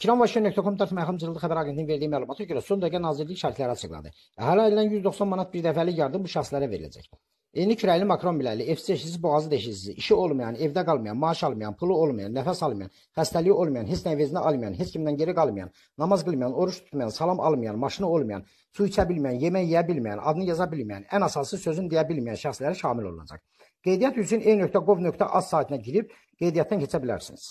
Kirambaşı.com.com məxam cırıldı xəbər agentliyinin verdiyi məlumata görə son dəqiqə Nazirlik şərtləri açıqladı. Əhalə edilən 190 manat birdəfəlik yardım bu şəxslərə veriləcək. Yeni kürəkli makron biləli, F8 boğazı deşicisi, işi olmayan, evdə qalmayan, maaş almayan, pulu olmayan, nəfəs almayan, xəstəliyi olmayan, heç nəvəzinə almayan, heç kimdən geri qalmayan, namaz qılmayan, oruç tutmayan, salam almayan, maşını olmayan, su içə bilməyən, yemək yeyə bilməyən, adını yaza bilməyən, ən əsası sözün deyə bilməyən şəxslərə şamil olunacaq. Qeydiyyat üçün e.gov.az saytına girib qeydiyyatdan keçə bilərsiniz.